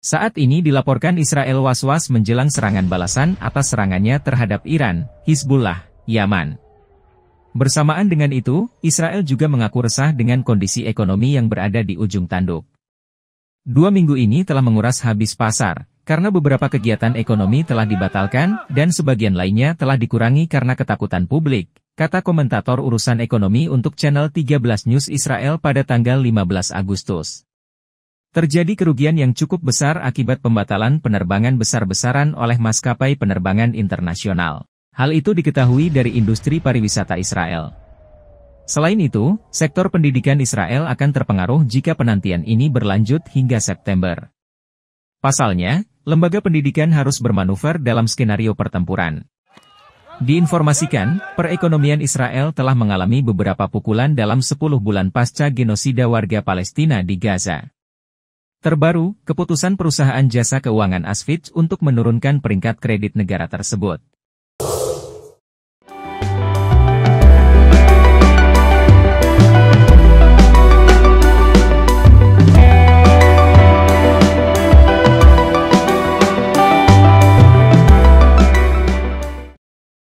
Saat ini dilaporkan Israel was-was menjelang serangan balasan atas serangannya terhadap Iran, Hizbullah, Yaman. Bersamaan dengan itu, Israel juga mengaku resah dengan kondisi ekonomi yang berada di ujung tanduk. Dua minggu ini telah menguras habis pasar, karena beberapa kegiatan ekonomi telah dibatalkan, dan sebagian lainnya telah dikurangi karena ketakutan publik, kata komentator urusan ekonomi untuk channel 13 News Israel pada tanggal 15 Agustus. Terjadi kerugian yang cukup besar akibat pembatalan penerbangan besar-besaran oleh maskapai penerbangan internasional. Hal itu diketahui dari industri pariwisata Israel. Selain itu, sektor pendidikan Israel akan terpengaruh jika penantian ini berlanjut hingga September. Pasalnya, lembaga pendidikan harus bermanuver dalam skenario pertempuran. Diinformasikan, perekonomian Israel telah mengalami beberapa pukulan dalam 10 bulan pasca genosida warga Palestina di Gaza. Terbaru, keputusan perusahaan jasa keuangan Asfitch untuk menurunkan peringkat kredit negara tersebut